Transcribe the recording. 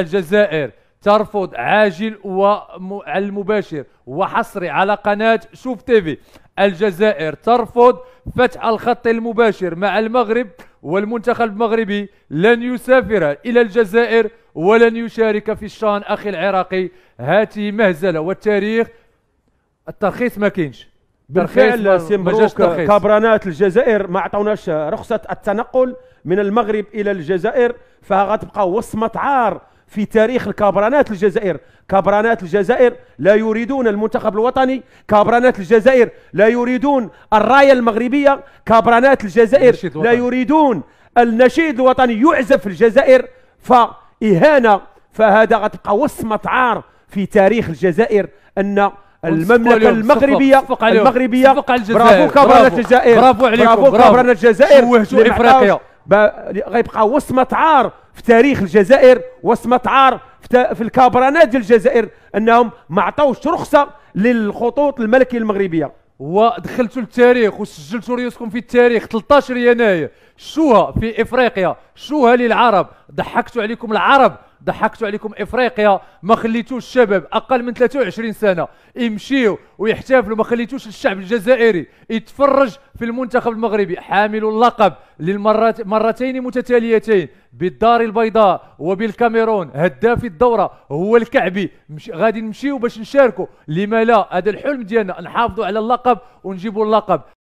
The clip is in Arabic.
الجزائر ترفض عاجل وعلى المباشر وحصري على قناة شوف تيفي الجزائر ترفض فتح الخط المباشر مع المغرب والمنتخب المغربي لن يسافر إلى الجزائر ولن يشارك في الشان أخي العراقي هاتي مهزلة والتاريخ الترخيص ما كاينش بالفعل سي مبروك الجزائر ما عطوناش رخصه التنقل من المغرب الى الجزائر فغتبقى وصمه عار في تاريخ الكابرانات الجزائر كابرانات الجزائر لا يريدون المنتخب الوطني كابرانات الجزائر لا يريدون الراية المغربية كابرانات الجزائر لا يريدون النشيد الوطني يعزف في الجزائر فإهانة فهذا غتبقى وصمة عار في تاريخ الجزائر أن المملكه المغربيه صفق المغربيه صفق برافو كبرنا الجزائر برافو عليكم برافو كبرنا الجزائر شوهتوا افريقيا غيبقى وصمه عار في تاريخ الجزائر عار في الكابرانات ديال الجزائر انهم ما عطاوش رخصه للخطوط الملكيه المغربيه ودخلتوا للتاريخ وسجلتوا ريوسكم في التاريخ 13 يناير شوها في افريقيا شوها للعرب ضحكتوا عليكم العرب ضحكتوا عليكم افريقيا ما خليتوش الشباب اقل من 23 سنه يمشيو ويحتفلوا ما خليتوش الشعب الجزائري يتفرج في المنتخب المغربي حامل اللقب للمرات مرتين متتاليتين بالدار البيضاء وبالكاميرون هداف الدوره هو الكعبي مش غادي نمشيو باش نشاركوا لما لا هذا الحلم ديالنا نحافظوا على اللقب ونجيبوا اللقب